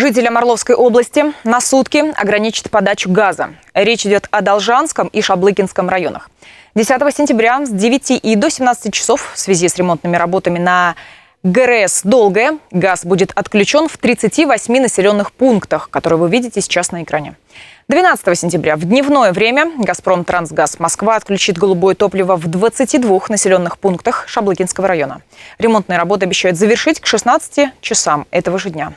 Жителям Орловской области на сутки ограничат подачу газа. Речь идет о Должанском и Шаблыкинском районах. 10 сентября с 9 и до 17 часов в связи с ремонтными работами на ГРС «Долгое» газ будет отключен в 38 населенных пунктах, которые вы видите сейчас на экране. 12 сентября в дневное время «Газпром Трансгаз Москва» отключит голубое топливо в 22 населенных пунктах Шаблыкинского района. Ремонтные работы обещают завершить к 16 часам этого же дня.